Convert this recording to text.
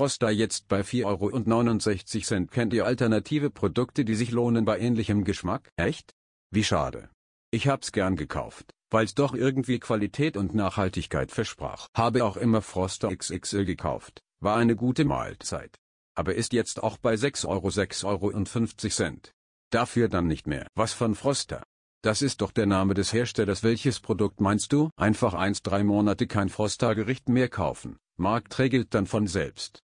Frosta jetzt bei 4,69 Euro. Kennt ihr alternative Produkte, die sich lohnen bei ähnlichem Geschmack? Echt? Wie schade. Ich hab's gern gekauft, weil's doch irgendwie Qualität und Nachhaltigkeit versprach. Habe auch immer Froster XXL gekauft, war eine gute Mahlzeit. Aber ist jetzt auch bei 6 Euro 6,50 Euro. Dafür dann nicht mehr. Was von Froster? Das ist doch der Name des Herstellers. Welches Produkt meinst du? Einfach 1-3 Monate kein Froster Gericht mehr kaufen. Markt regelt dann von selbst.